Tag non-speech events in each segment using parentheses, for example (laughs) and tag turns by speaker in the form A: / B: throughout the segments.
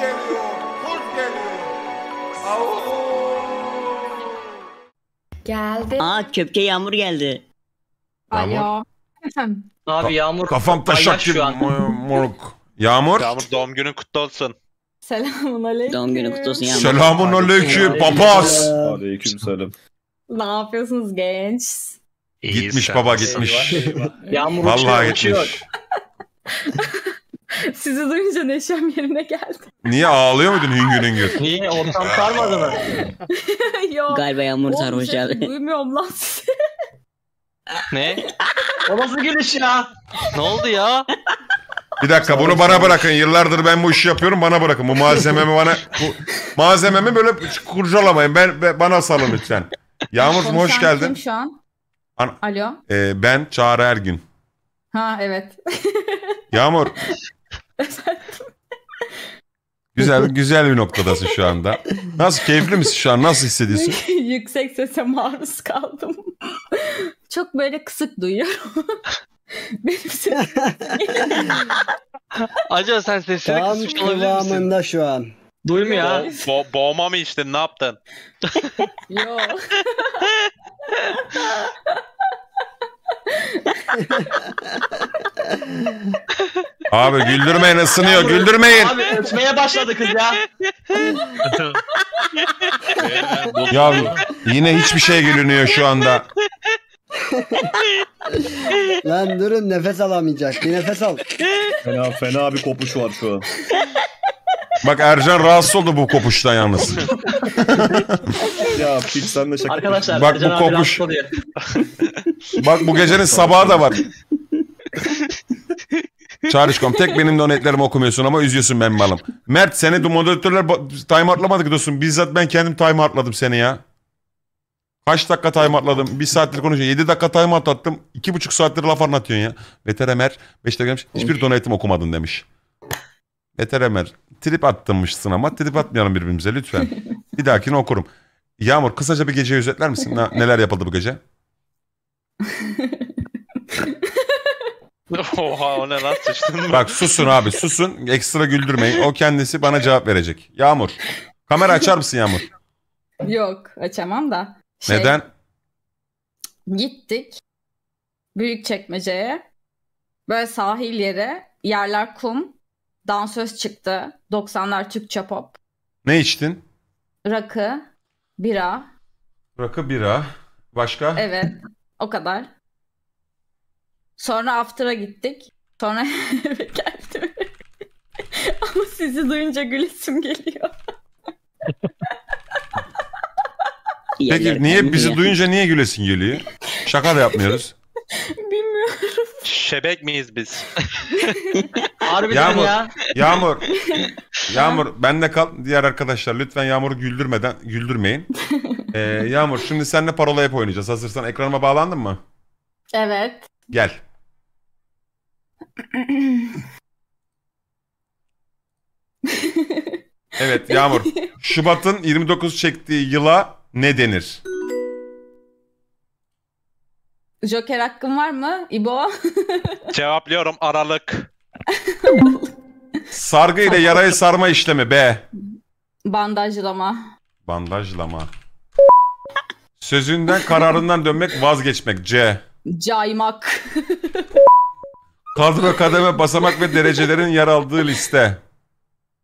A: geliyor, kurt geliyor. Au.
B: Geldi. Aa köpke yağmur geldi. Alo. (laughs)
A: Abi yağmur Kafam taşak gibi şu an. moruk. Yağmur. Yağmur doğum günün kutlu olsun.
B: Selamun aleyküm. Doğum günü kutlu olsun yağmur. Selamun aleyküm papaz.
A: Aleykümselam.
B: Ne yapıyorsunuz genç?
A: Gitmiş baba gitmiş. (laughs) Yağmur Vallahi gitmiş.
B: (laughs) Sizi duyunca neşem yerine geldi.
A: Niye ağlıyor muydun hüngür hüngür? Niye ortam sarmadı mı?
B: (laughs) Yok. Galiba yağmur sarmış abi. Duymuyorum lan sizi. ne? O nasıl gülüş ya?
A: Ne oldu ya? Bir dakika bunu bana bırakın. Yıllardır ben bu işi yapıyorum bana bırakın. Bu malzememi bana bu malzememi böyle kurcalamayın. Ben, ben bana salın lütfen. Yağmur hoş geldin. Kim şu an? An Alo. Ee, ben Çağrı Ergün. Ha evet. (laughs) Yağmur (laughs) Güzel güzel bir noktadasın şu anda. Nasıl keyifli misin şu an? Nasıl hissediyorsun?
B: (laughs) Yüksek sese maruz kaldım. (laughs) Çok böyle kısık duyuyorum. Benim sesim.
A: Acaba sen sesini Tam kısmış olabilir misin? kıvamında şu an. Duymuyor ha. Bo- boğma mı işte ne yaptın? Yok. Abi güldürmeyin ısınıyor güldürmeyin. Abi
B: öpmeye başladı kız ya. (laughs)
A: Ya yine hiçbir şey gülünüyor şu anda. (laughs) Lan durun nefes alamayacak. Bir nefes al. Fena fena bir kopuş var şu an. Bak Ercan rahatsız oldu bu kopuştan yalnız. ya Pip sen de şaka. Arkadaşlar Bak Ercan bu abi rahatsız Bak bu gecenin sabahı da var. Çağrışkom tek benim donetlerimi okumuyorsun ama üzüyorsun ben malım. Mert seni de moderatörler ba- time atlamadık dostum. Bizzat ben kendim time seni ya. Kaç dakika time atladım? Bir saattir konuşuyor. 7 dakika time atlattım. 2,5 saattir laf anlatıyorsun ya. Veteremer 5 dakika demiş. Hiçbir donate'im okumadın demiş. Veteremer trip attırmışsın ama trip atmayalım birbirimize lütfen. Bir dahakini okurum. Yağmur kısaca bir gece özetler misin? Na- neler yapıldı bu gece?
B: (laughs) Oha o ne lan sıçtın Bak susun abi
A: susun. Ekstra güldürmeyin. O kendisi bana cevap verecek. Yağmur. Kamera açar mısın Yağmur?
B: Yok açamam da. Şey, Neden? Gittik. Büyük çekmeceye. Böyle sahil yere. Yerler kum. Dansöz çıktı. 90'lar Türkçe pop. Ne içtin? Rakı, bira.
A: Rakı, bira. Başka? Evet.
B: O kadar. Sonra after'a gittik. Sonra (laughs) eve geldim. (laughs) Ama sizi duyunca gülesim geliyor. (laughs) Peki niye bizi duyunca
A: niye gülesin geliyor? Şaka da yapmıyoruz. (laughs) Bilmiyorum. Şebek miyiz biz? (laughs) Harbiden Yağmur, ya. Yağmur. (laughs) Yağmur benle kal. Diğer arkadaşlar lütfen Yağmur'u güldürmeden güldürmeyin. Ee, Yağmur şimdi seninle parola hep oynayacağız. Hazırsan ekranıma bağlandın mı? Evet. Gel. evet Yağmur. Şubat'ın 29 çektiği yıla ne denir?
B: Joker hakkım var mı İbo?
A: (laughs) Cevaplıyorum aralık. Sargı ile yarayı sarma işlemi B.
B: Bandajlama.
A: Bandajlama. Sözünden kararından dönmek vazgeçmek C.
B: Caymak.
A: Kadro kademe basamak ve derecelerin yer aldığı liste.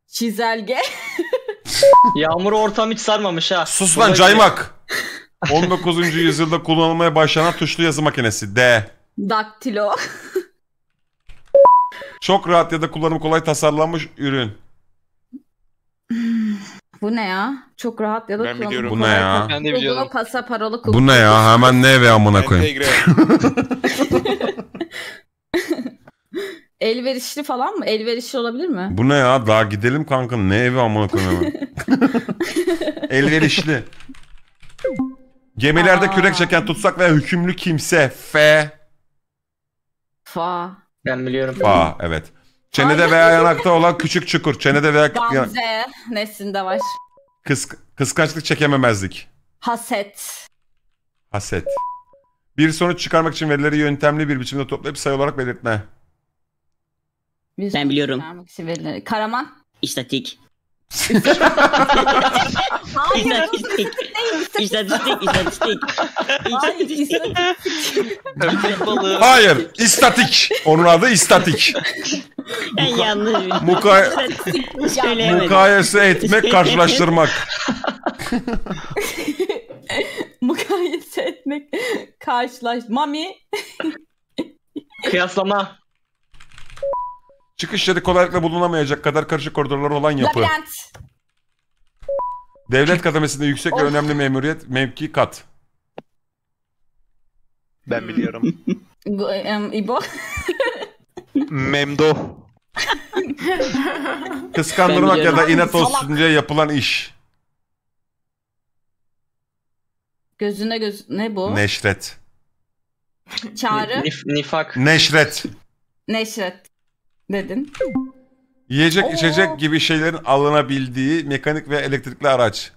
B: Çizelge. Yağmuru ortam hiç sarmamış
A: ha. Sus lan caymak. 19. (laughs) yüzyılda kullanılmaya başlanan tuşlu yazı makinesi. D.
B: Daktilo.
A: Çok rahat ya da kullanımı kolay tasarlanmış ürün.
B: Bu ne ya? Çok rahat ya da Ben kullanım Bu ne kolay. ya? Ben pasa, paralı Bu ne
A: ya? Hemen ne ve amına koyayım. (laughs)
B: (laughs) Elverişli falan mı? Elverişli olabilir mi?
A: Bu ne ya? Daha gidelim kanka. Ne evi amına koyayım. (laughs) Elverişli. Gemilerde Aa. kürek çeken tutsak veya hükümlü kimse. F. Fa. Ben biliyorum. Fa evet. Çenede veya yanakta olan küçük çukur. Çenede veya... Gamze.
B: Neslinde var.
A: Kıs kıskançlık çekememezlik.
B: Haset.
A: Haset. Bir sonuç çıkarmak için verileri yöntemli bir biçimde toplayıp sayı olarak belirtme. Biz ben biliyorum. Karaman. İstatik.
B: Hayır, istatistik. İstatistik, İstatistik.
A: Hayır, İstatik. Onun adı istatik.
B: Ben yanlış Muka Mukayese etmek, karşılaştırmak. (laughs) Mukayese etmek, karşılaş... Mami.
A: Kıyaslama. Çıkışları kolaylıkla bulunamayacak kadar karışık koridorlar olan yapı. Labirent. Devlet kademesinde yüksek ve önemli memuriyet mevki kat. Ben biliyorum.
B: Go- em, İbo.
A: (laughs) Memdo.
B: Kıskandırmak ya da inat olsun
A: diye yapılan iş.
B: Gözüne göz... Ne bu?
A: Neşret.
B: Çağrı. Nif-
A: nifak. Neşret.
B: Neşret dedin.
A: Yiyecek, Oo. içecek gibi şeylerin alınabildiği mekanik ve elektrikli araç.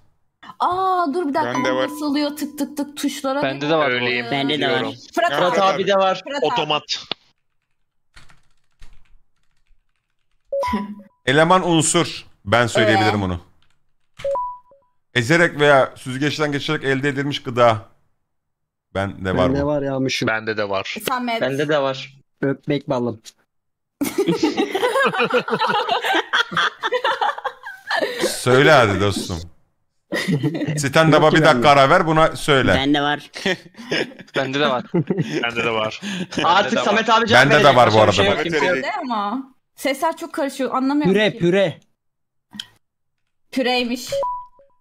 B: Aa dur bir dakika Bende var. nasıl oluyor tık tık tık tuşlara. Bende de var. Öyleyim. Bende de var. Diyorum.
A: Fırat, Fırat abi de var. Fırat Otomat. (laughs) Eleman unsur. Ben söyleyebilirim onu. Ee? Ezerek veya süzgeçten geçerek elde edilmiş gıda. Ben de var Bende bu. var yağmışım. Bende de var. Sen mevcut. Bende de var. Öpmek balım. Söyle hadi dostum. Stand up'a bir dakika ara ver buna söyle. Bende var.
B: (laughs) Bende de var.
A: Bende de var. Artık Samet abi cevap Bende de var bu arada. Şey
B: ama. Sesler çok karışıyor anlamıyorum püre, ki. Püre Püreymiş.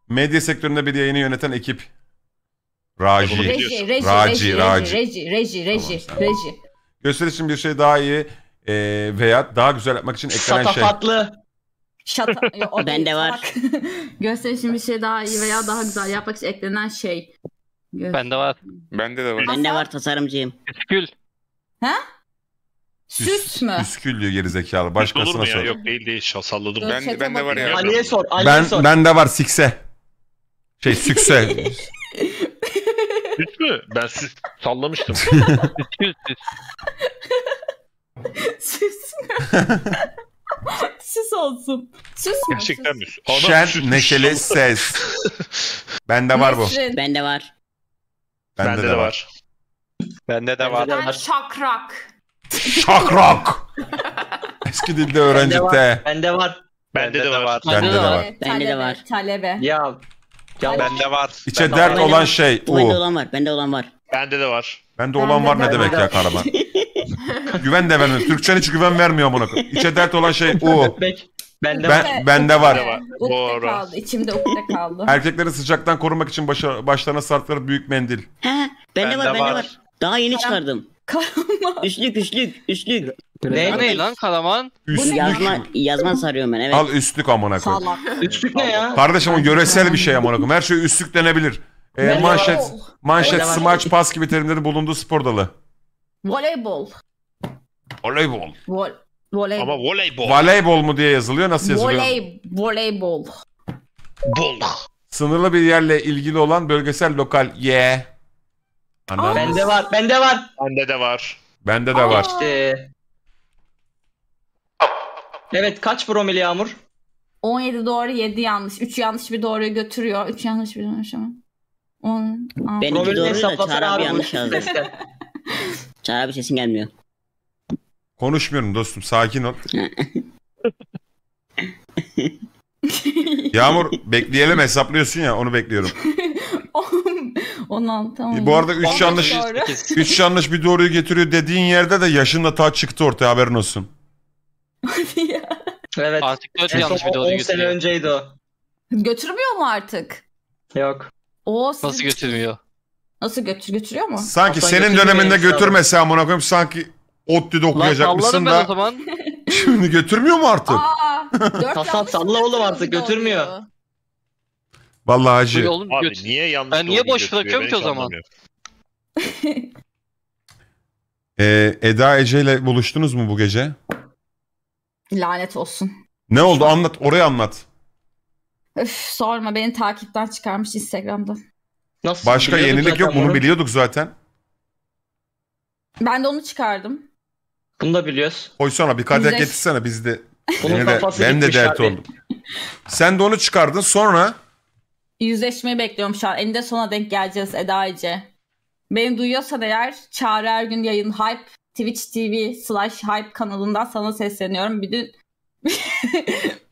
A: Medya sektöründe bir yayını yöneten ekip. Raji. Reji, reji, reji, reji,
B: reji, reji, reji.
A: Gösteriş için bir şey daha iyi e, veya daha güzel yapmak için eklenen şey.
B: Şatafatlı. Şata... o (laughs) Bende var. (laughs) Gösterişin bir şey daha iyi veya daha güzel yapmak için eklenen şey.
A: Gö- Bende var.
B: Bende de var. Bende var tasarımcıyım. Püskül. He?
A: Süs mü? Püskül diyor gerizekalı. Başkasına sor. Yok değil değil. Şa- Salladım. Dur, Ben, de var ya. Ali'ye sor. Ali'ye Ben, sor. bende var sikse. Şey sükse. (laughs) Süs mü? Ben süs sallamıştım. Püskül süs. Süs mü? (laughs) Süs olsun. Süs mü? Gerçekten mi? Adam Şen süs- neşeli (laughs) ses. Bende var bu. Nesrin. Bende var. Bende, de, de var. Bende de var. Ben
B: şakrak.
A: Şakrak. (laughs) Eski dilde öğrencikte. Bende var. Bende de var. Bende de var. Evet, Bende de var. Talebe. Ya.
B: ya Bende var.
A: İçe Bende dert var. olan şey U. Bende olan
B: var. Bende olan var. Bende de var. Bende olan var ne demek ya karama
A: güven de vermiyor. Türkçen hiç güven vermiyor buna. İçe dert olan şey o. Bende ben, var. Bende var. Ukde kaldı.
B: İçimde ukde kaldı.
A: Erkekleri sıcaktan korumak için başa, başlarına sarkları büyük mendil. He, bende var, bende var. var. Daha yeni çıkardım. Kalaman.
B: Üstlük, üstlük,
A: üstlük. Ne, ne
B: lan kalaman? Üstlük. Yazma, yazma sarıyorum ben evet. Al
A: üstlük amına koy.
B: Üstlük ne ya?
A: Kardeşim o göresel bir şey amına koyayım. Her şey üstlük denebilir. Ee, manşet, manşet, smaç, pas gibi terimleri bulunduğu spor dalı.
B: Voleybol. Voleybol. Vol Ama
A: voleybol. Voleybol mu diye yazılıyor nasıl yazılıyor?
B: voleybol. Bol.
A: Sınırlı bir yerle ilgili olan bölgesel lokal ye. Yeah. Anladın Bende
B: var, bende var.
A: Bende de var. Bende de var. İşte. Evet kaç promil yağmur?
B: 17 doğru 7 yanlış. 3 yanlış bir doğruyu götürüyor. 3 yanlış bir yanlış ama. 10, 10. doğru da Çağrı abi yanlış yazdı. Çağrı abi sesin gelmiyor.
A: Konuşmuyorum dostum sakin ol. (laughs) Yağmur bekleyelim hesaplıyorsun ya onu bekliyorum.
B: 16 (laughs) tamam. Bu arada 3 yanlış
A: 3 yanlış bir doğruyu getiriyor dediğin yerde de yaşın da ta çıktı ortaya haberin olsun.
B: Evet. Artık 4 yanlış bir doğruyu 10 sene önceydi o. Götürmüyor mu artık? Yok. O Nasıl götürmüyor? Nasıl götür götürüyor mu? Sanki Hatta senin döneminde götürmese
A: amına koyayım sanki ODTÜ'de okuyacak mısın sallarım ben o da?
B: zaman. (laughs)
A: Şimdi götürmüyor mu artık? Aa,
B: dört Hasan yanlış salla oğlum artık, doğru. götürmüyor.
A: Vallahi Hacı. Oğlum Abi niye yanlış Ben niye boş götürüyor? bırakıyorum ki o zaman? anlamıyorum. Ee, Eda Ece ile buluştunuz mu bu gece? Lanet olsun. Ne oldu anlat orayı anlat.
B: Öf sorma beni takipten çıkarmış Instagram'da.
A: Nasıl? Başka yenilik yok bunu. biliyorduk zaten.
B: Ben de onu çıkardım.
A: Bunu da biliyoruz. Koysana bir kadeh Güzel. getirsene biz de. Bunun de- kafası ben de dert oldum. Sen de onu çıkardın sonra
B: Yüzleşmeyi bekliyorum şu an. Eninde sona denk geleceğiz edayice. Ece. Beni duyuyorsan eğer Çağrı her gün yayın Hype Twitch TV slash Hype kanalından sana sesleniyorum. Bir gün, (laughs)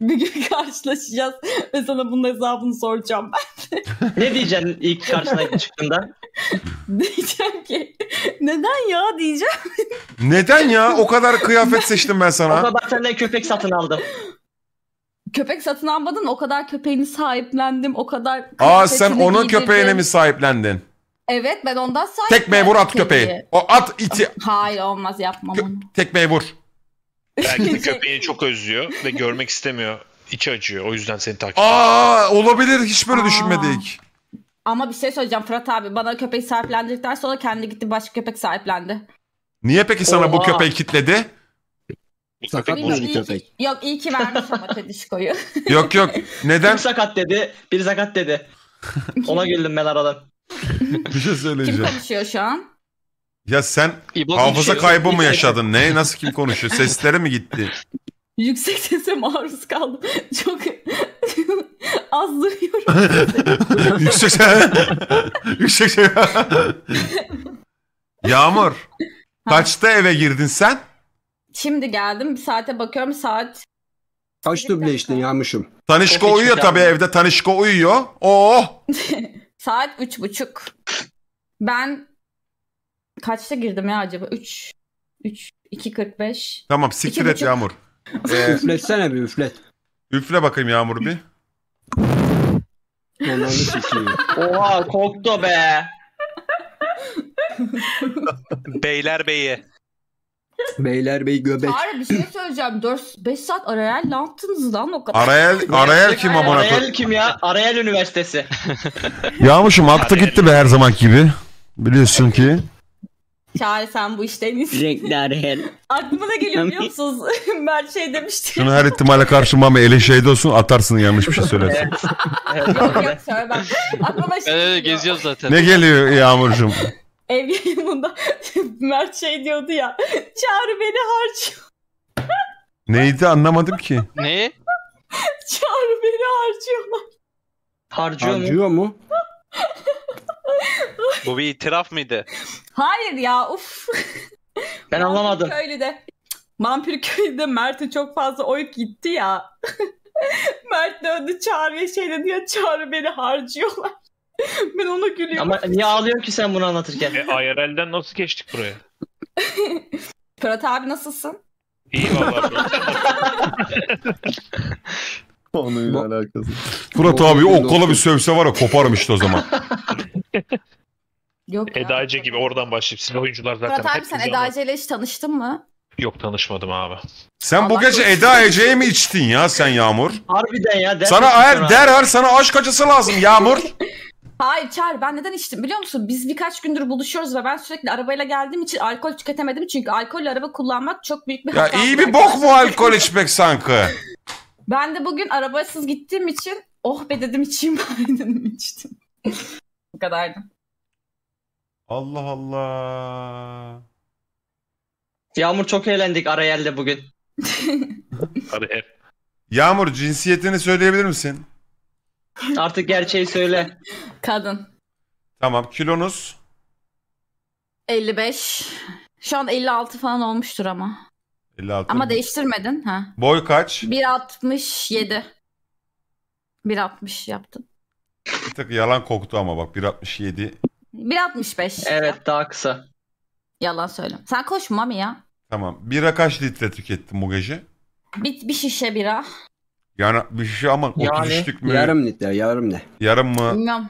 B: bir gün karşılaşacağız ve sana bunun hesabını soracağım. ben.
A: Ne diyeceksin ilk karşına çıktığında?
B: (laughs) (laughs) diyeceğim ki neden ya diyeceğim.
A: Neden ya? O kadar kıyafet seçtim ben sana. O kadar senden köpek satın aldım.
B: Köpek satın almadın o kadar köpeğini sahiplendim o kadar
A: Aa sen onun giydirdim. köpeğine mi sahiplendin?
B: Evet ben ondan sahiplendim. Tekmeye vur at köpeği.
A: O at iti.
B: Hayır olmaz yapmam onu.
A: Tekmeye vur. Belki de (laughs) köpeğini çok özlüyor ve görmek istemiyor. İçi acıyor. O yüzden seni takip ediyor. Aa olabilir. Hiç böyle Aa. düşünmedik.
B: Ama bir şey söyleyeceğim Fırat abi. Bana köpek sahiplendirdikten sonra kendi gitti başka köpek sahiplendi.
A: Niye peki sana Oha. bu köpeği kitledi? Sakat Bilmiyorum, iyi köpek.
B: Yok iyi ki vermiş ama (laughs) Tedişko'yu.
A: Yok yok. Neden? Bir sakat dedi, Bir sakat dedi. Ona güldüm ben aradan. (laughs) Bir şey Kim
B: konuşuyor şu an?
A: Ya sen İbo hafıza kaybı mı yaşadın? Ne? Nasıl kim konuşuyor? Seslere mi gitti?
B: Yüksek sese maruz kaldım. Çok azdırıyorum.
A: (laughs) Yüksek şey. (laughs) Yüksek şey.
B: (laughs)
A: Yağmur. Kaçta eve girdin sen?
B: Şimdi geldim. Bir saate bakıyorum. Saat
A: Kaç duble işte yanmışım. Tanışko Çok uyuyor tabii evde. Tanışko uyuyor. Oo. Oh!
B: saat üç buçuk. Ben kaçta girdim ya acaba? Üç. Üç. İki kırk beş. Tamam siktir et Yağmur.
A: Ee, Üfletsene bir üflet. Üfle bakayım Yağmur bir. (laughs)
B: Oha koktu be. Beyler beyi. Beyler bey göbek. Çağrı bir şey söyleyeceğim. 4-5 saat Arayel ne yaptınız lan o kadar? Arayel, Arayel kim amına koyayım? Arayel kim ya? Arayel Üniversitesi. (laughs)
A: Yağmışım aktı gitti be her zaman gibi. Biliyorsun ki.
B: Çağrı sen bu işte en iyisin. Renkler her. Aklıma da geliyor biliyor musunuz? (laughs) Mert şey demişti. Şunu her
A: ihtimale karşı Mami ele şeyde olsun atarsın yanlış bir şey söylersin.
B: (laughs) yok yok söylemem. Aklıma şey geziyor zaten. Ne
A: geliyor yağmurcum?
B: Ev yayınında (laughs) Mert şey diyordu ya. Çağrı beni harcıyor.
A: Neydi anlamadım ki.
B: Ne? Çağrı beni harcıyorlar. Harcıyor, Harcıyor mu? mu? Bu bir itiraf mıydı? Hayır ya uf. (laughs) Ben Mampir anlamadım. Köylü'de. vampir Köylü'de Mert'e çok fazla oy gitti ya. (laughs) Mert döndü Çağrı'ya şey dedi ya Çağrı beni harcıyorlar. (laughs) ben ona gülüyorum. Ama niye ağlıyorsun ki sen bunu anlatırken? E, IRL'den nasıl geçtik buraya? Fırat abi nasılsın? İyi valla.
A: Onunla alakası. Fırat abi o kola bir sövse var ya koparmıştı o zaman. Yok Eda'cı gibi oradan başlayıp sizin oyuncular zaten. Fırat abi sen Eda'cı
B: ile hiç tanıştın mı?
A: Yok tanışmadım abi. Sen Allah bu gece Eda Ece'ye mi içtin ya sen Yağmur?
B: Harbiden ya. Der sana eğer derhar
A: sana aşk acısı lazım Yağmur.
B: (laughs) Hayır Çağrı ben neden içtim biliyor musun? Biz birkaç gündür buluşuyoruz ve ben sürekli arabayla geldiğim için alkol tüketemedim. Çünkü alkolle araba kullanmak çok büyük bir Ya iyi bir bok mu alkol
A: içmek sanki?
B: Ben de bugün arabasız gittiğim için oh be dedim içeyim ben dedim içtim.
A: Bu kadardı. Allah Allah. Yağmur çok eğlendik Arayel'de bugün. (laughs) Arayel. Yağmur cinsiyetini söyleyebilir misin?
B: Artık gerçeği söyle. Kadın.
A: Tamam kilonuz?
B: 55. Şu an 56 falan olmuştur ama. 56. Ama değiştirmedin ha.
A: Boy kaç?
B: 1.67. 1.60 yaptın
A: tık yalan koktu ama bak 1.67.
B: 1.65. Evet daha kısa. Yalan söyle. Sen koş mı ya.
A: Tamam. Bira kaç litre tükettin bu gece?
B: Bir, bir şişe bira.
A: Yani bir şişe ama yani, 33'lük mi Yarım litre yarım ne? Yarım mı?
B: Bilmiyorum.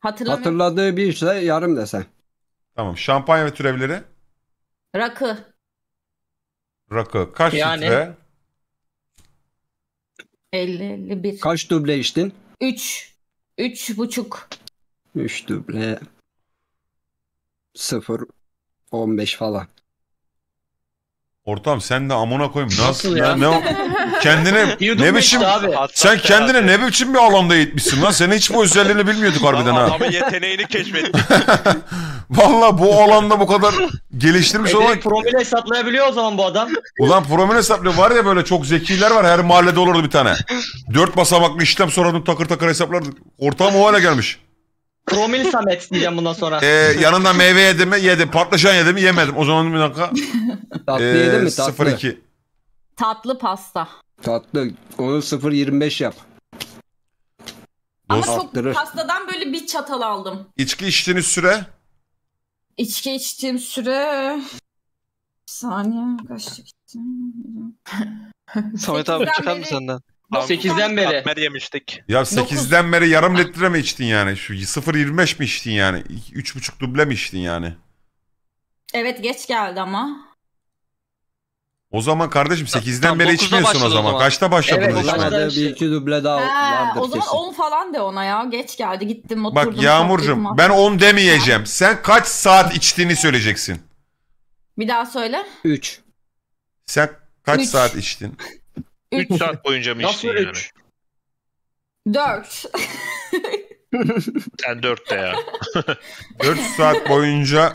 B: Hatırlamıyorum.
A: Hatırladığı bir şişe yarım desen. Tamam. Şampanya ve türevleri? Rakı. Rakı. Kaç yani... litre?
B: 50, 51.
A: Kaç duble içtin?
B: 3. Üç buçuk.
A: Üç duble. Sıfır. On beş falan. Ortam sen de amına koyayım. Nasıl, Nasıl ya? Ne, (laughs) kendine ne biçim abi. sen kendine ne biçim bir alanda eğitmişsin lan? Senin hiç bu özelliğini bilmiyorduk harbiden ha. Adamın
B: yeteneğini keşfettik.
A: (laughs) Valla bu alanda bu kadar geliştirmiş olan. olarak. Promil hesaplayabiliyor o zaman bu adam. Ulan promil hesaplıyor. Var ya böyle çok zekiler var. Her mahallede olurdu bir tane. Dört basamaklı işlem sorardım takır takır hesaplardık. Ortam o hale gelmiş. Promil Samet diyeceğim bundan sonra. Ee, yanında meyve yedim mi? Yedim. Patlıcan yedim mi? Yemedim. O zaman bir dakika.
B: Tatlı ee, yedin mi? Tatlı. 0-2. Tatlı pasta.
A: Tatlı. Onu 0.25 yap. Ama Dost. çok
B: pastadan böyle bir çatal aldım.
A: İçki içtiğiniz süre?
B: İçki içtiğim süre... Bir saniye kaç içtim? Samet abi Sekizden çıkar mı senden? 8'den beri. Katmer yemiştik. Ya 8'den beri yarım
A: litre mi içtin yani? Şu 0.25 mi içtin yani? 3.5 duble mi içtin yani?
B: Evet geç geldi ama.
A: O zaman kardeşim 8'den Tamam, beri dokuzda içmiyorsun o o zaman. Kaçta başladın Evet, içmeye? başladı. bir iki duble daha Ha, vardır o zaman kesin. 10
B: falan de ona ya. Geç geldi gittim oturdum. Bak Yağmurcuğum ben
A: 10 demeyeceğim. Sen kaç saat içtiğini söyleyeceksin.
B: Bir daha söyle.
A: 3. Sen kaç Üç. saat içtin? 3 saat boyunca mı içtin yani? üç? Dört. Sen 4 de ya. 4 (laughs) saat boyunca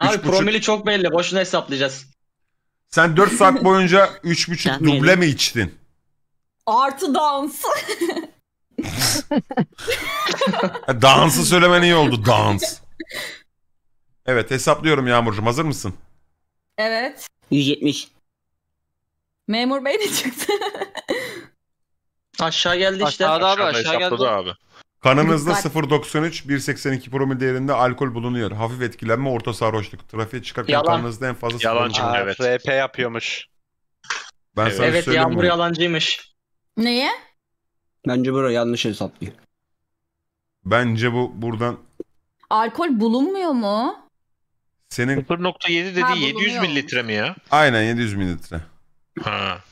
A: Abi Üç buçuk- promili çok belli. Boşuna hesaplayacağız. sen 4 saat boyunca 3,5 Ben duble mi içtin?
B: Artı dans.
A: Dansı söylemen iyi oldu. Dans. Evet hesaplıyorum Yağmurcuğum. Hazır mısın? Evet. 170.
B: Memur Bey de çıktı. (laughs) Aşağı geldi işte. Aşağıda abi aşağı geldi. abi.
A: Kanınızda 0.93 1.82 promil değerinde alkol bulunuyor. Hafif etkilenme, orta sarhoşluk. Trafiğe çıkarken Yalan. kanınızda en fazla Yalan evet. RP yapıyormuş. Ben sana Evet söyleyeyim Yağmur mi?
B: yalancıymış. Neye?
A: Bence böyle yanlış hesaplıyor. Bence bu buradan
B: Alkol bulunmuyor mu?
A: senin 0.7 dediği Ha, 700 mililitre mi ya? aynen 700 mililitre. Ha.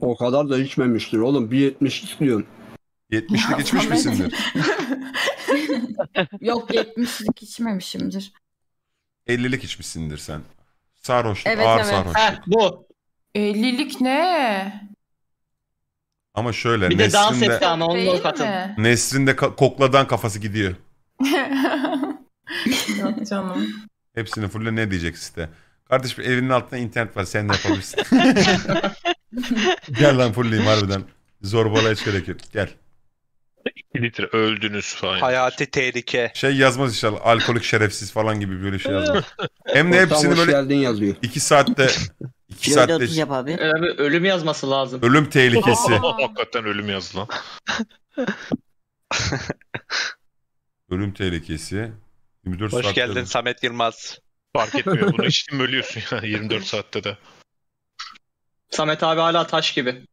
A: O kadar da içmemiştir oğlum. 1.70 istiyorum. 70'lik içmiş misindir? (laughs) Yok 70'lik içmemişimdir. 50'lik içmişsindir sen. Sarhoşluk, Evet, ağır evet. sarhoşluk. Heh,
B: bu. 50'lik ne?
A: Ama şöyle Bir de dans etti ama katın. mi? ka- kokladan kafası gidiyor. (laughs) Yok canım. Hepsini fulle ne diyecek site. Kardeşim evinin altında internet var sen ne yapabilirsin. (laughs) Gel lan fulleyim harbiden. Zorbalığa hiç gerek yok. Gel. 2 litre öldünüz falan. Hayati tehlike. Şey yazmaz inşallah alkolik şerefsiz falan gibi böyle şey yazmaz. Hem de hepsini böyle geldin 2 saatte 2 saatte 30
B: yap abi. Ee, abi ölüm yazması
A: lazım. ölüm tehlikesi. (laughs) Hakikaten ölüm yazdı lan. ölüm tehlikesi. 24 Hoş geldin Samet Yılmaz. Fark etmiyor. Bunu içtim ölüyorsun ya 24 (laughs) saatte de.
B: Samet abi hala taş gibi.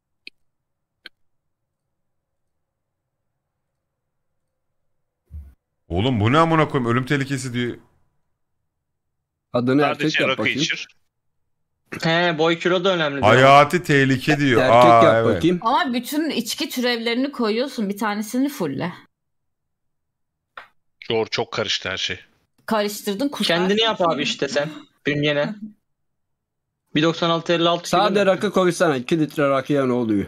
A: Oğlum bu ne amına koyayım ölüm tehlikesi diyor. Adını erkek Sadece yap bakayım. içir.
B: He boy kilo da önemli. Hayati
A: tehlike diyor. Erkek Aa, yap evet. bakayım.
B: Ama bütün içki türevlerini koyuyorsun. Bir tanesini fulle. Doğru çok karıştı her şey karıştırdın kurtar. Kendini yap abi işte sen. Bünyene. 1.96 56 Sade rakı koysana. 2 litre
A: rakıya ne oluyor?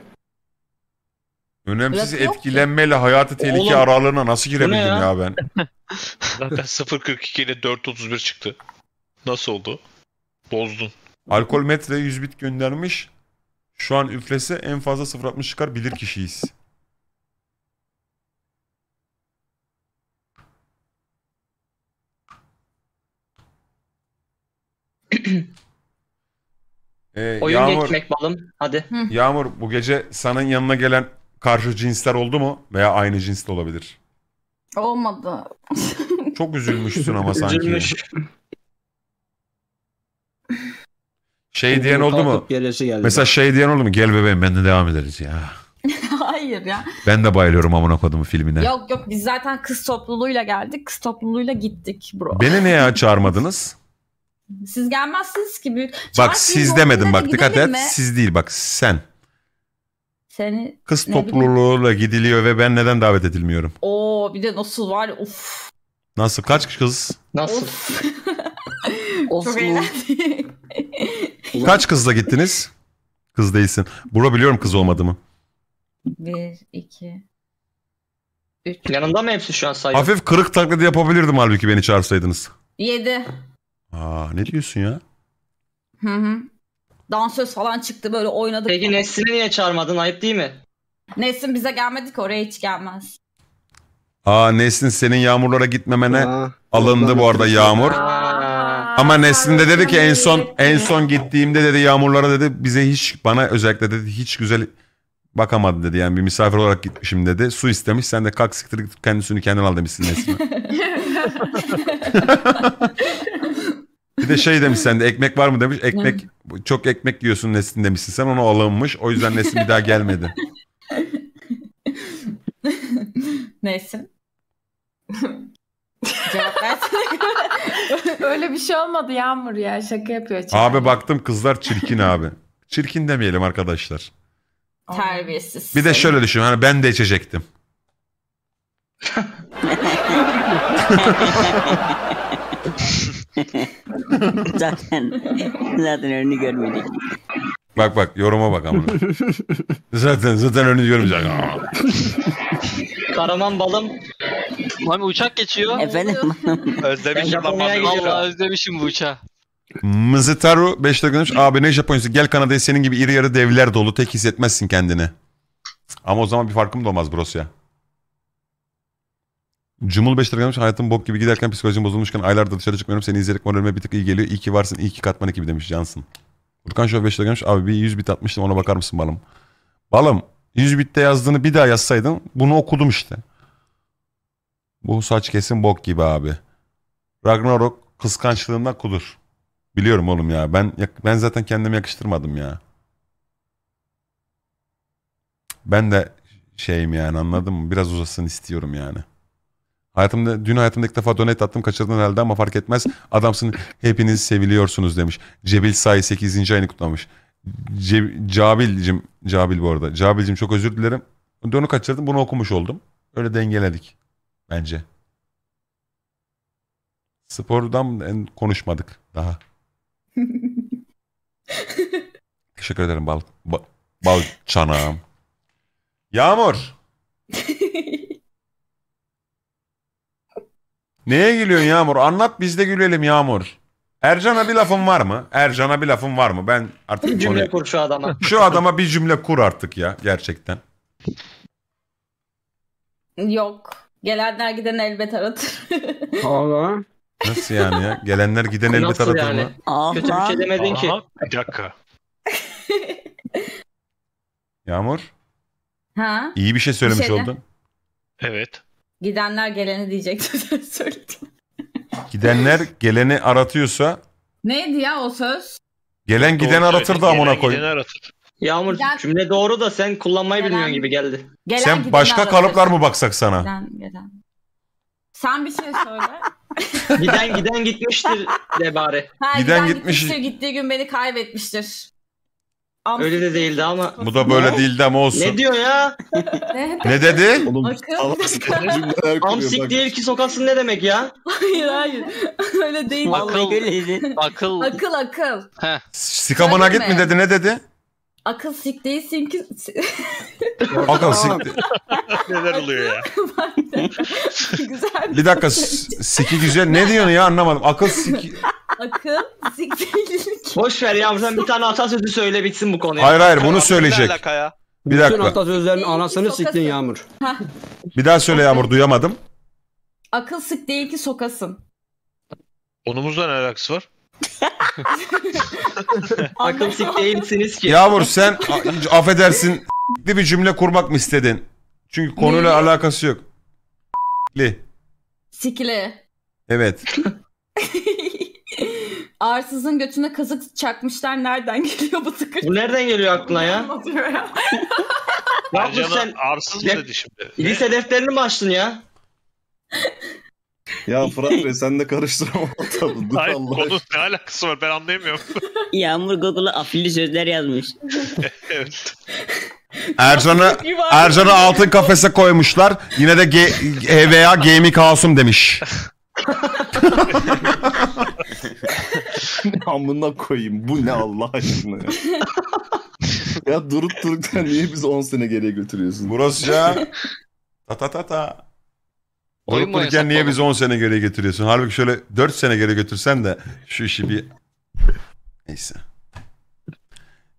A: Önemsiz Bırak etkilenmeyle hayatı tehlike Oğlum, aralığına nasıl girebildim ya? ya ben? (laughs) Zaten 0.42 ile 4.31 çıktı. Nasıl oldu? Bozdun. Alkol metre 100 bit göndermiş. Şu an üflese en fazla 0.60 çıkar bilir kişiyiz. Ee, Oyun Yağmur, geçmek balım. Hadi. Yağmur bu gece senin yanına gelen karşı cinsler oldu mu? Veya aynı cins de olabilir.
B: Olmadı.
A: (laughs) Çok üzülmüşsün ama sanki. Üzülmüş. Şey diyen oldu mu? Mesela şey diyen oldu mu? Gel bebeğim benimle devam ederiz ya.
B: (laughs) Hayır ya.
A: Ben de bayılıyorum amına kodumu filmine.
B: Yok yok biz zaten kız topluluğuyla geldik. Kız topluluğuyla gittik bro. Beni
A: neye çağırmadınız? (laughs)
B: Siz gelmezsiniz ki büyük. Bak siz demedim bak dikkat et. Siz
A: değil bak sen.
B: Seni Kız topluluğuyla
A: gidiliyor ve ben neden davet edilmiyorum?
B: Oo bir de nasıl var of.
A: Nasıl kaç kız?
B: Nasıl? Of. (laughs) Çok eğlendik.
A: kaç kızla gittiniz? Kız değilsin. Bura biliyorum kız olmadı mı?
B: Bir, iki, üç. Yanında mı hepsi şu an sayıyor?
A: Hafif kırık taklidi yapabilirdim halbuki beni çağırsaydınız. Yedi. Aa, ne diyorsun ya?
B: Hı hı. Dansöz falan çıktı böyle oynadık. Peki Nesrin'i niye çağırmadın? Ayıp değil mi? Nesin bize gelmedi ki oraya hiç gelmez.
A: Aa Nesin senin yağmurlara gitmemene Aa, alındı bu arada yağmur. Ama Nesin de dedi ki en son en son gittiğimde dedi yağmurlara dedi bize hiç bana özellikle dedi hiç güzel bakamadı dedi yani bir misafir olarak gitmişim dedi. Su istemiş sen de kalk siktir kendisini kendin al demişsin Nesin'e. (laughs) (laughs) de şey demiş sen de ekmek var mı demiş. Ekmek çok ekmek yiyorsun Nesin demişsin sen ona alınmış. O yüzden Nesin bir daha gelmedi.
B: (laughs) Nesin? (laughs) Cevap Öyle bir şey olmadı Yağmur ya şaka yapıyor. Çünkü. Abi
A: baktım kızlar çirkin abi. Çirkin demeyelim arkadaşlar.
B: Terbiyesiz. Bir de şöyle
A: düşün hani ben de içecektim. (laughs) (laughs) zaten
B: zaten önünü görmedik.
A: Bak bak yoruma bak amına. zaten zaten önünü görmeyecek.
B: Karaman balım. abi uçak geçiyor. Efendim. özlemişim lan özlemişim bu uçağı.
A: Mızıtaru 5 dakika demiş. Abi ne Japonya'sı gel Kanada'ya senin gibi iri yarı devler dolu tek hissetmezsin kendini. Ama o zaman bir farkım da olmaz bros ya. Cumhul beşler lira gelmiş. Hayatım bob gibi giderken psikolojim bozulmuşken aylardır dışarı çıkmıyorum. Seni izleyerek moralime bir tık iyi geliyor. İyi ki varsın. iyi ki katman ekibi demiş Cansın. Furkan Şov 5 lira gelmiş. Abi bir 100 bit atmıştım ona bakar mısın balım? Balım 100 bitte yazdığını bir daha yazsaydın bunu okudum işte. Bu saç kesin bok gibi abi. Ragnarok kıskançlığından kudur. Biliyorum oğlum ya. Ben ben zaten kendimi yakıştırmadım ya. Ben de şeyim yani anladın mı? Biraz uzasın istiyorum yani. Hayatımda dün hayatımda ilk defa donate attım kaçırdın herhalde ama fark etmez. Adamsın hepiniz seviliyorsunuz demiş. Cebil Say 8. ayını kutlamış. Ce, Cabil'cim Cabil bu arada. Cabil'cim çok özür dilerim. Dönü kaçırdım bunu okumuş oldum. Öyle dengeledik bence. Spordan en konuşmadık daha. (laughs) Teşekkür ederim bal, bal bal çanağım. Yağmur. (laughs) Neye gülüyorsun Yağmur? Anlat biz de gülelim Yağmur. Ercan'a bir lafın var mı? Ercan'a bir lafın var mı? Ben artık Bir cümle konuyu- kur şu adama. (laughs) Şu adama bir cümle kur artık ya gerçekten.
B: Yok. Gelenler giden elbet aratır.
A: Allah. (laughs) Nasıl yani ya? Gelenler giden elbet Nasıl aratır yani? mı? Kötü bir şey demedin ki. Aha, bir dakika. Yağmur
B: ha? İyi bir şey söylemiş şeyler. oldun. Evet. Gidenler geleni diyecekti (laughs) söyledim.
A: Gidenler geleni aratıyorsa
B: Neydi ya o söz?
A: gelen giden aratır da amına koy. Yağmur Gel-
B: cümle doğru da sen kullanmayı Gelen- bilmiyorsun gibi geldi. Gelen Sen başka kalıplar mı baksak sana? Giden gelen. Sen bir şey söyle. Giden giden gitmiştir de bari. Ha, Giden gitmiş- gitmiştir, Gittiği gün beni kaybetmiştir. Öyle de değildi
A: ama. Bu da böyle değildi ama olsun. Ne diyor ya? ne? ne dedi? Oğlum Amsik değil ki sokaksın ne demek ya?
B: hayır hayır. (laughs) Öyle değil. Akıl.
A: akıl. Akıl akıl. Heh. Sikamana git mi dedi ne dedi?
B: Akıl sik değilsin ki. (laughs) Akıl sik.
A: Neler oluyor ya? (laughs) güzel. Bir dakika. Şey. Siki güzel. Ne diyorsun ya anlamadım. Akıl sik.
B: Akıl, zikirlik. Boş ver ya sen bir tane atasözü söyle bitsin bu konuya. Hayır hayır bunu söyleyecek. Bir
A: dakika Bütün dakika. atasözlerinin anasını Sokasın. siktin Yağmur. Bir daha söyle Yağmur duyamadım.
B: Akıl sık değil ki sokasın.
A: Onumuzla ne alakası var? (laughs) Akıl sık değilsiniz ki. Yağmur sen a- affedersin bir cümle kurmak mı istedin? Çünkü konuyla alakası yok. Li. Sikli. Evet. (laughs)
B: arsızın götüne kazık çakmışlar. Nereden geliyor bu tıkır? Bu nereden geliyor aklına ya?
A: ya bu sen arsız mı dedi şimdi? Lise defterini mi açtın ya? Ya Fırat Bey sen de karıştırma ortamı. Dur Hayır, Allah onun ne alakası var ben anlayamıyorum. (laughs) Yağmur Google'a afilli sözler yazmış. evet. Ercan'ı Ercan'ı altın kafese koymuşlar. Yine de G- HVA Gaming House'um demiş. (laughs) (laughs) Amına koyayım bu ne Allah aşkına ya. (laughs) ya durup dururken niye bizi 10 sene geriye götürüyorsun? Burası ya. (laughs) Ta ta ta ta. Durup dururken niye bizi 10 sene geriye getiriyorsun? Halbuki şöyle 4 sene geriye götürsen de şu işi bir... Neyse.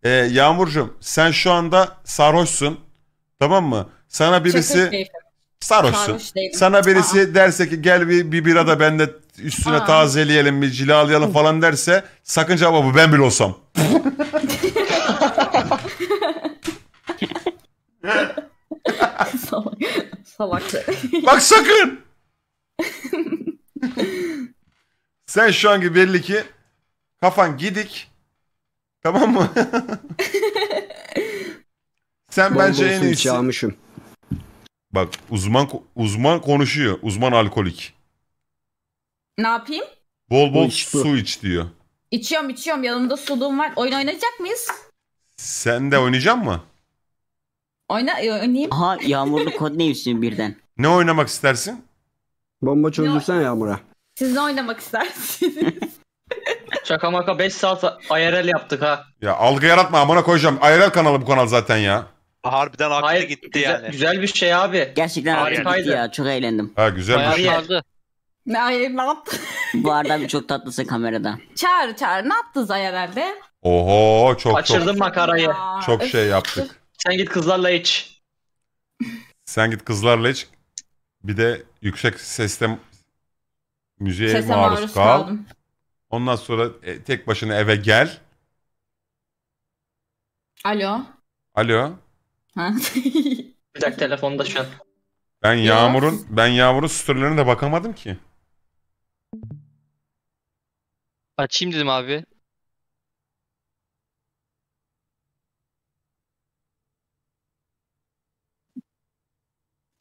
A: Ee, Yağmurcuğum sen şu anda sarhoşsun. Tamam mı? Sana birisi... Sarhoşsun. Sarhoş Sana birisi Aa. derse ki gel bir, bir bira da bende üstüne Aa. tazeleyelim bir cilalayalım falan derse sakın sakınca bu ben bile olsam. Salak. Salak. Bak sakın. Sen şu anki belli ki kafan gidik. Tamam mı? Sen Bol bence en su iyisi. almışım. Bak uzman uzman konuşuyor. Uzman alkolik. Ne yapayım? Bol bol Uçtu. su iç diyor.
B: İçiyorum içiyorum yanımda suluğum var. Oyun oynayacak mıyız?
A: Sen de oynayacak mı?
B: Oyna e, oynayayım.
A: Aha yağmurlu (laughs) kod ne neymişsin birden. Ne oynamak istersin? Bomba çözdürsen Yağmur'a.
B: Siz ne oynamak istersiniz? (laughs) Şaka maka 5 saat IRL yaptık ha.
A: Ya algı yaratma amına koyacağım. IRL kanalı bu kanal zaten ya.
B: Harbiden aklı Hayır, gitti güzel, yani. Güzel bir şey abi. Gerçekten Harikaydı. ya
A: çok eğlendim.
B: Ha güzel bir şey. iyi. Ne Ay ne yaptı? Bu arada (laughs) çok tatlısın kamerada. Çağır çağır ne yaptı Zay herhalde?
A: Oho çok Kaçırdın çok. makarayı. Aa, Çok şey yaptık. Sen git kızlarla iç. Sen git kızlarla iç. Bir de yüksek sesle müziğe Sese maruz, maruz kal. kaldım. Ondan sonra e, tek başına eve gel. Alo. Alo.
B: Ha? Bir dakika telefonda şu an.
A: Ben Yağmur'un ben Yağmur'un storylerine de bakamadım ki. Açayım dedim abi.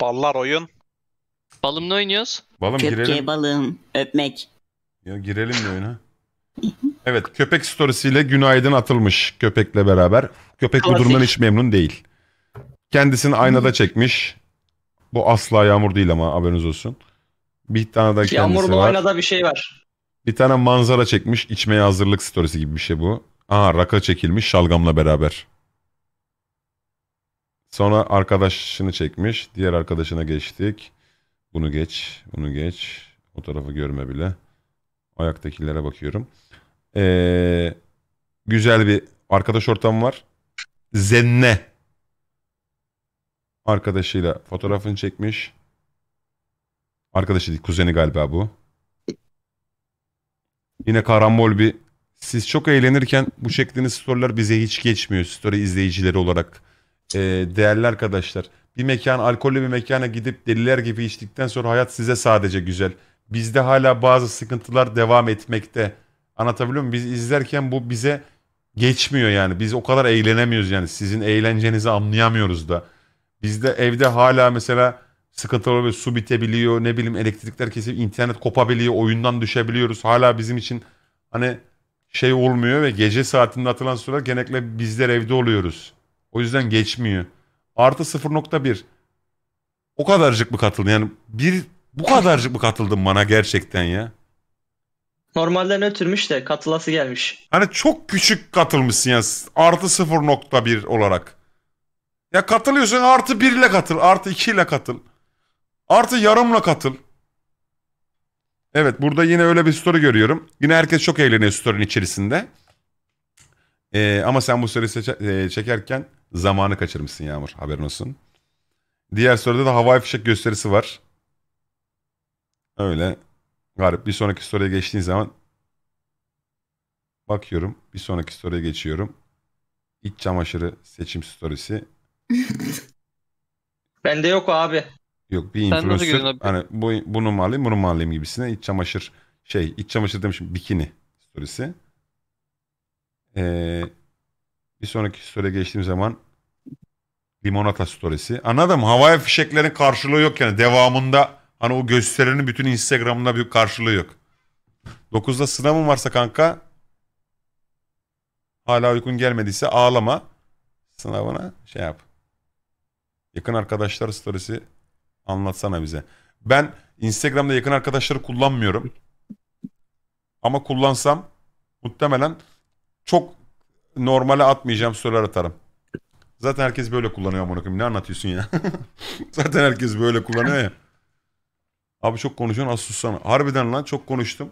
A: Ballar oyun. Balım
B: ne oynuyoruz. Balım girelim. Köpke balım, öpmek.
A: Ya girelim de oyuna. Evet köpek storiesiyle günaydın atılmış köpekle beraber. Köpek bu durumdan hiç memnun değil. Kendisini aynada çekmiş. Bu asla yağmur değil ama haberiniz olsun. Bir tane daha kendisi Yağmur mu aynada
B: bir şey var.
A: Bir tane manzara çekmiş içmeye hazırlık storiesi gibi bir şey bu. Aha raka çekilmiş şalgamla beraber. Sonra arkadaşını çekmiş. Diğer arkadaşına geçtik. Bunu geç, bunu geç. O tarafı görme bile. Ayaktakilere bakıyorum. Ee, güzel bir arkadaş ortamı var. Zenne. Arkadaşıyla fotoğrafını çekmiş. Arkadaşı değil, kuzeni galiba bu. Yine karambol bir. Siz çok eğlenirken bu çektiğiniz storyler bize hiç geçmiyor. Story izleyicileri olarak. Ee, değerli arkadaşlar. Bir mekan, alkollü bir mekana gidip deliler gibi içtikten sonra hayat size sadece güzel. Bizde hala bazı sıkıntılar devam etmekte. Anlatabiliyor muyum? Biz izlerken bu bize geçmiyor yani. Biz o kadar eğlenemiyoruz yani. Sizin eğlencenizi anlayamıyoruz da. Bizde evde hala mesela sıkıntılar oluyor. Su bitebiliyor. Ne bileyim elektrikler kesip internet kopabiliyor. Oyundan düşebiliyoruz. Hala bizim için hani şey olmuyor ve gece saatinde atılan süreler genellikle bizler evde oluyoruz. O yüzden geçmiyor. Artı 0.1. O kadarcık mı katıldın? Yani bir bu kadarcık mı katıldın bana gerçekten ya?
B: Normalden ötürmüş de katılası
A: gelmiş. Hani çok küçük katılmışsın yani. Artı 0.1 olarak. Ya katılıyorsun artı 1 ile katıl. Artı 2 ile katıl. Artı yarımla katıl. Evet burada yine öyle bir story görüyorum. Yine herkes çok eğleniyor story'nin içerisinde. Ee, ama sen bu story'i e, çekerken zamanı kaçırmışsın Yağmur haberin olsun. Diğer story'de de havai fişek gösterisi var. Öyle garip. Bir sonraki story'e geçtiğin zaman bakıyorum. Bir sonraki story'e geçiyorum. İç çamaşırı seçim story'si.
B: (laughs) Bende yok abi.
A: Yok bir Sen influencer. girdin abi? Hani bu, bunu mu alayım bunu mu alayım gibisine iç çamaşır şey iç çamaşır demişim bikini storiesi. Ee, bir sonraki story'e geçtiğim zaman limonata storiesi. Anladım havaya fişeklerin karşılığı yok yani devamında hani o gösterinin bütün Instagram'ında bir karşılığı yok. 9'da sınavın varsa kanka hala uykun gelmediyse ağlama sınavına şey yap. Yakın arkadaşlar storiesi Anlatsana bize. Ben Instagram'da yakın arkadaşları kullanmıyorum. Ama kullansam muhtemelen çok normale atmayacağım söyler atarım. Zaten herkes böyle kullanıyor amına koyayım. Ne anlatıyorsun ya? (laughs) Zaten herkes böyle kullanıyor ya. Abi çok konuşuyorsun az sussana. Harbiden lan çok konuştum.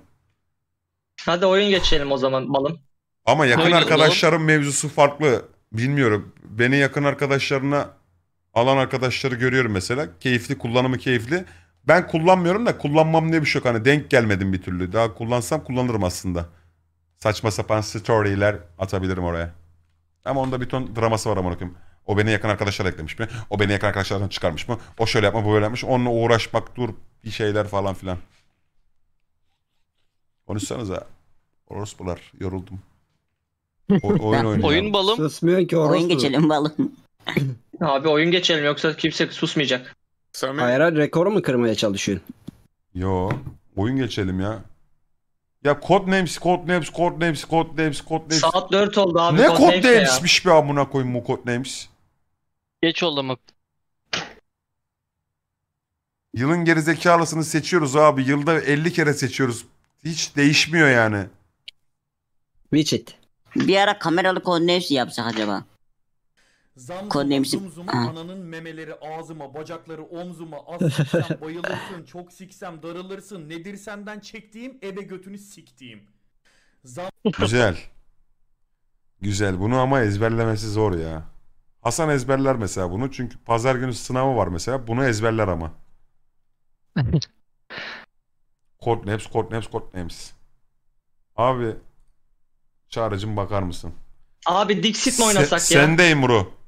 B: Hadi oyun geçelim o
A: zaman balım. Ama yakın Oyun- arkadaşlarım mevzusu farklı. Bilmiyorum. Beni yakın arkadaşlarına alan arkadaşları görüyorum mesela. Keyifli, kullanımı keyifli. Ben kullanmıyorum da kullanmam ne bir şey yok. Hani denk gelmedim bir türlü. Daha kullansam kullanırım aslında. Saçma sapan story'ler atabilirim oraya. Ama onda bir ton draması var amına koyayım. O beni yakın arkadaşlar eklemiş mi? O beni yakın arkadaşlardan çıkarmış mı? O şöyle yapma, bu böyle yapmış. Onunla uğraşmak, dur bir şeyler falan filan. Konuşsanıza. Orospular, yoruldum. O, oyun (laughs) oynayalım. Oyun
B: balım. Susmuyor ki orası. Oyun geçelim balım. Abi oyun geçelim yoksa kimse susmayacak. Sami.
A: Hayır rekoru mu kırmaya çalışıyorsun? Yo. Oyun geçelim ya. Ya Codenames, Codenames, Codenames, Codenames, Codenames. Saat 4 oldu abi. Ne Codenames'miş Codenames be amına koyayım bu Codenames? Geç oldu mu? Yılın gerizekalısını seçiyoruz abi. Yılda 50 kere seçiyoruz. Hiç değişmiyor yani. Widget.
B: Bir ara kameralı Codenames yapsak acaba?
A: Zam Kodem zum zum ananın memeleri ağzıma, bacakları omzuma, az siksem (laughs) bayılırsın, çok siksem darılırsın, nedir senden çektiğim, ebe götünü siktiğim. Zam... (laughs) Güzel. Güzel. Bunu ama ezberlemesi zor ya. Hasan ezberler mesela bunu. Çünkü pazar günü sınavı var mesela. Bunu ezberler ama. (laughs) Court names, court names, court names. Abi çağrıcım bakar mısın?
B: Abi Dixit mi oynasak Se ya? Sendeyim bro.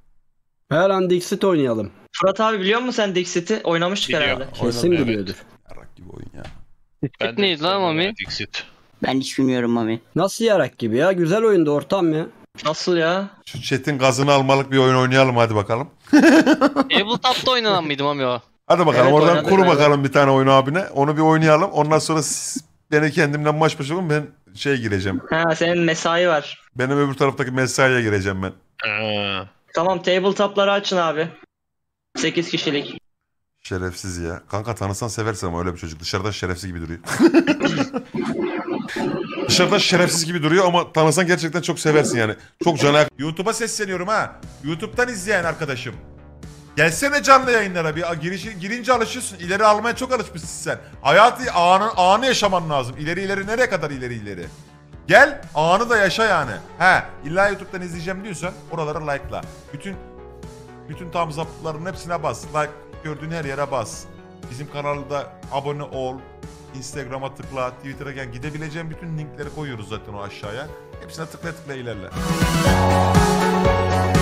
B: Her an Dixit oynayalım. Fırat abi biliyor musun sen Dixit'i? Oynamıştık Biliyor. herhalde. Kesin Oynadı, biliyordur.
A: Yarak gibi oyun ya.
B: Dixit neydi lan Mami? Dixit.
A: Ben hiç bilmiyorum Mami. Nasıl yarak gibi ya? Güzel oyundu ortam ya. Nasıl ya? Şu chat'in gazını almalık bir oyun oynayalım hadi bakalım. (laughs) Tabletop'ta oynanan mıydı Mami o? Hadi bakalım Evet, oradan kur kuru bakalım bir tane oyun abine. Onu bir oynayalım. Ondan sonra siz- beni kendimden baş başa koyun, ben şey gireceğim. Ha senin mesai var. Benim öbür taraftaki mesaiye gireceğim ben. Ha. Tamam table tabletop'ları
B: açın abi. 8 kişilik.
A: Şerefsiz ya. Kanka tanısan seversin ama öyle bir çocuk. dışarıda şerefsiz gibi duruyor. (laughs) Dışarıda şerefsiz gibi duruyor ama tanısan gerçekten çok seversin yani. Çok cana... YouTube'a sesleniyorum ha. YouTube'dan izleyen arkadaşım. Gelsene canlı yayınlara bir girişi, girince alışıyorsun. İleri almaya çok alışmışsın sen. Hayatı anı, anı yaşaman lazım. İleri ileri nereye kadar ileri ileri? Gel anı da yaşa yani. He illa YouTube'dan izleyeceğim diyorsan oralara like'la. Bütün bütün tam zaptların hepsine bas. Like gördüğün her yere bas. Bizim kanalda abone ol. Instagram'a tıkla, Twitter'a gel. Gidebileceğin bütün linkleri koyuyoruz zaten o aşağıya. Hepsine tıkla tıkla ilerle.